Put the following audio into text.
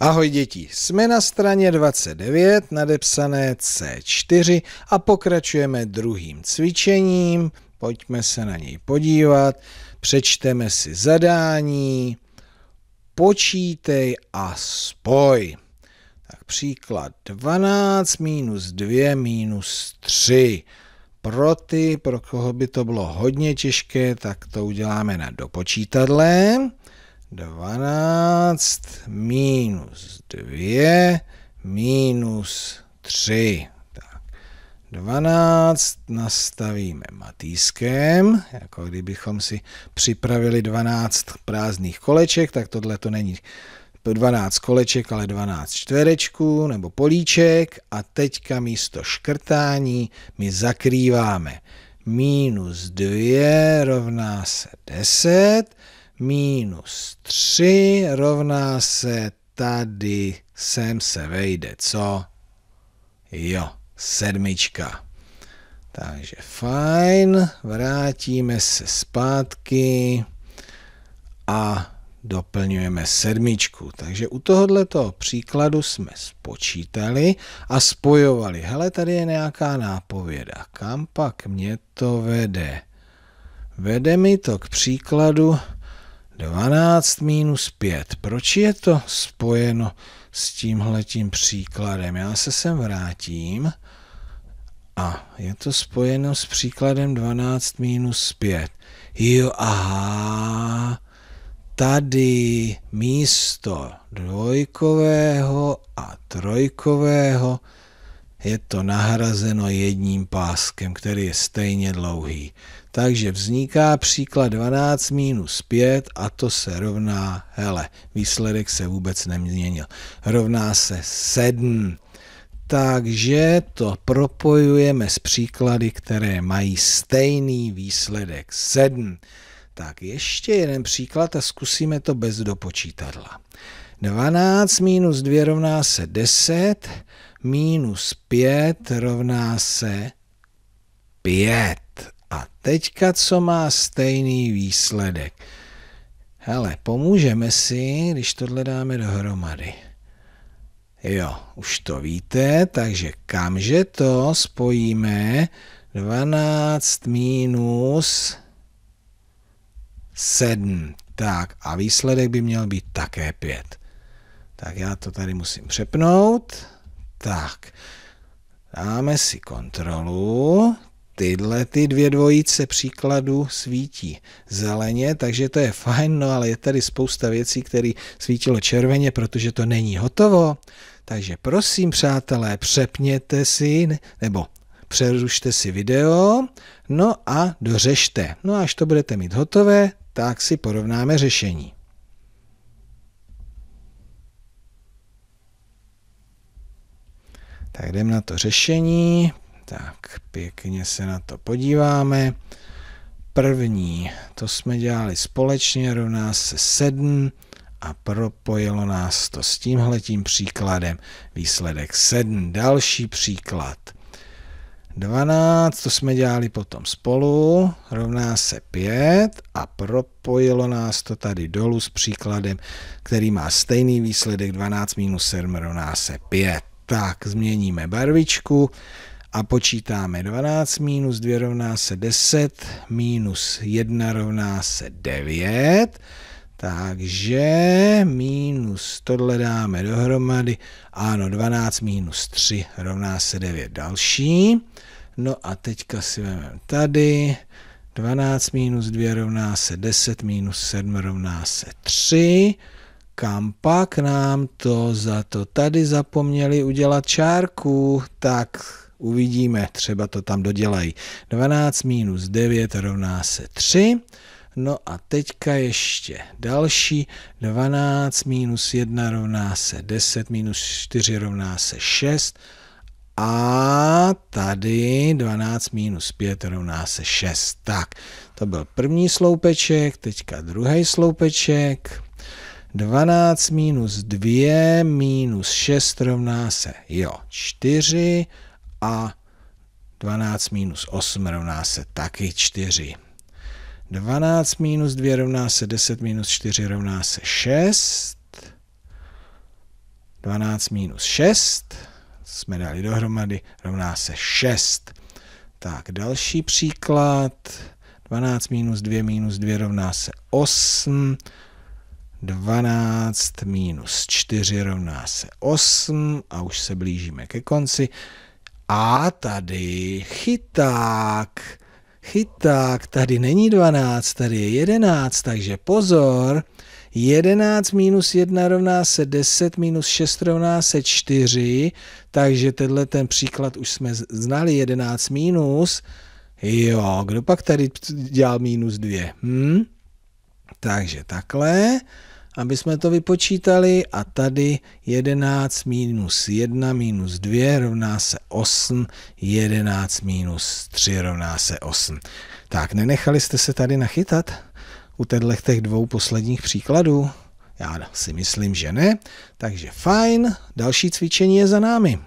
Ahoj děti, jsme na straně 29, nadepsané C4 a pokračujeme druhým cvičením. Pojďme se na něj podívat, přečteme si zadání, počítej a spoj. Tak příklad 12 minus 2 minus 3. Pro ty, pro koho by to bylo hodně těžké, tak to uděláme na dopočítadle. 12 minus 2 minus 3. Tak. 12 nastavíme matýskem, jako kdybychom si připravili 12 prázdných koleček, tak tohle to není 12 koleček, ale 12 čtverečků nebo políček a teďka místo škrtání my zakrýváme. Minus 2 rovná se 10, minus 3 rovná se tady sem se vejde, co? Jo, sedmička. Takže fajn, vrátíme se zpátky a doplňujeme sedmičku. Takže u tohoto příkladu jsme spočítali a spojovali. Hele, tady je nějaká nápověda. Kam pak mě to vede? Vede mi to k příkladu 12 minus 5. Proč je to spojeno s tímhletím příkladem? Já se sem vrátím a je to spojeno s příkladem 12 minus 5. Jo, aha, tady místo dvojkového a trojkového je to nahrazeno jedním páskem, který je stejně dlouhý. Takže vzniká příklad 12 minus 5 a to se rovná, hele, výsledek se vůbec neměnil, rovná se 7. Takže to propojujeme s příklady, které mají stejný výsledek 7. Tak ještě jeden příklad a zkusíme to bez dopočítadla. 12 minus 2 rovná se 10 minus 5 rovná se 5. A teďka co má stejný výsledek? Hele, pomůžeme si, když tohle dáme dohromady. Jo, už to víte, takže kamže to spojíme 12 minus 7. Tak a výsledek by měl být také 5. Tak já to tady musím přepnout. Tak, dáme si kontrolu. Tyhle ty dvě dvojice příkladu svítí zeleně, takže to je fajn, no ale je tady spousta věcí, které svítilo červeně, protože to není hotovo. Takže prosím, přátelé, přepněte si, nebo přerušte si video, no a dořešte. No a až to budete mít hotové, tak si porovnáme řešení. Tak jdeme na to řešení. Tak pěkně se na to podíváme. První, to jsme dělali společně, rovná se 7 a propojilo nás to s tímhletím příkladem. Výsledek 7. Další příklad. 12, to jsme dělali potom spolu, rovná se 5 a propojilo nás to tady dolů s příkladem, který má stejný výsledek 12 minus 7 rovná se 5. Tak, změníme barvičku a počítáme 12 minus 2 rovná se 10, minus 1 rovná se 9. Takže minus tohle dáme dohromady. Ano, 12 minus 3 rovná se 9 další. No a teďka si vezmeme tady. 12 minus 2 rovná se 10, minus 7 rovná se 3. Kam pak nám to za to tady zapomněli udělat čárku, tak uvidíme, třeba to tam dodělají. 12 minus 9 rovná se 3. No a teďka ještě další. 12 minus 1 rovná se 10, minus 4 rovná se 6. A tady 12 minus 5 rovná se 6. Tak, to byl první sloupeček, teďka druhý sloupeček. 12 minus 2 minus 6 rovná se, jo, 4 a 12 minus 8 rovná se taky 4. 12 minus 2 rovná se 10 minus 4 rovná se 6. 12 minus 6 jsme dali dohromady, rovná se 6. Tak, další příklad. 12 minus 2 minus 2 rovná se 8. 12 minus 4 rovná se 8 a už se blížíme ke konci. A tady chyták. Chyták, tady není 12, tady je 11, takže pozor. 11 minus 1 rovná se 10, minus 6 rovná se 4, takže tenhle ten příklad už jsme znali, 11 minus. Jo, kdo pak tady dělal minus 2? Hm? Takže takhle aby jsme to vypočítali a tady 11 minus 1 minus 2 rovná se 8, 11 minus 3 rovná se 8. Tak, nenechali jste se tady nachytat u těch dvou posledních příkladů? Já si myslím, že ne. Takže fajn, další cvičení je za námi.